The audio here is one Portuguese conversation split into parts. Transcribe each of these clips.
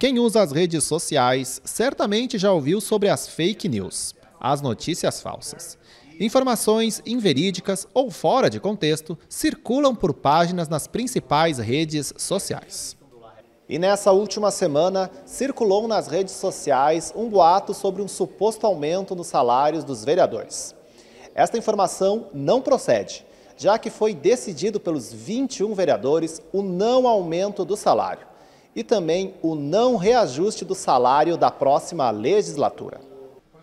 Quem usa as redes sociais certamente já ouviu sobre as fake news, as notícias falsas. Informações inverídicas ou fora de contexto circulam por páginas nas principais redes sociais. E nessa última semana, circulou nas redes sociais um boato sobre um suposto aumento nos salários dos vereadores. Esta informação não procede, já que foi decidido pelos 21 vereadores o não aumento do salário e também o não reajuste do salário da próxima legislatura.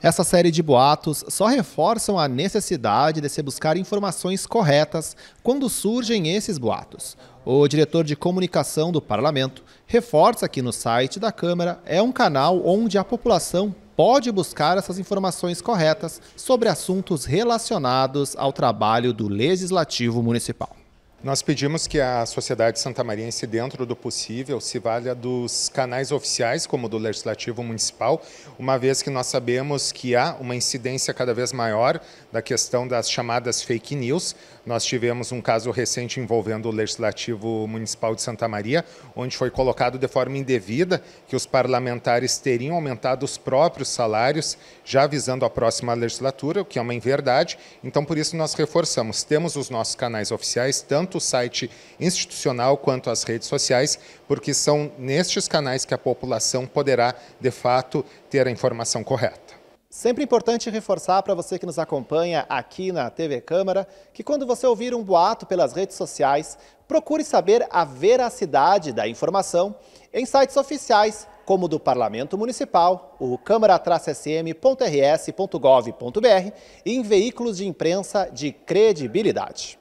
Essa série de boatos só reforçam a necessidade de se buscar informações corretas quando surgem esses boatos. O diretor de comunicação do parlamento reforça que no site da Câmara é um canal onde a população pode buscar essas informações corretas sobre assuntos relacionados ao trabalho do Legislativo Municipal. Nós pedimos que a sociedade santamariense, dentro do possível, se valha dos canais oficiais, como do Legislativo Municipal, uma vez que nós sabemos que há uma incidência cada vez maior da questão das chamadas fake news. Nós tivemos um caso recente envolvendo o Legislativo Municipal de Santa Maria, onde foi colocado de forma indevida que os parlamentares teriam aumentado os próprios salários, já visando a próxima legislatura, o que é uma inverdade. Então, por isso, nós reforçamos: temos os nossos canais oficiais, tanto tanto o site institucional quanto as redes sociais, porque são nestes canais que a população poderá, de fato, ter a informação correta. Sempre importante reforçar para você que nos acompanha aqui na TV Câmara que quando você ouvir um boato pelas redes sociais, procure saber a veracidade da informação em sites oficiais como o do Parlamento Municipal, o câmara-sm.rs.gov.br e em veículos de imprensa de credibilidade.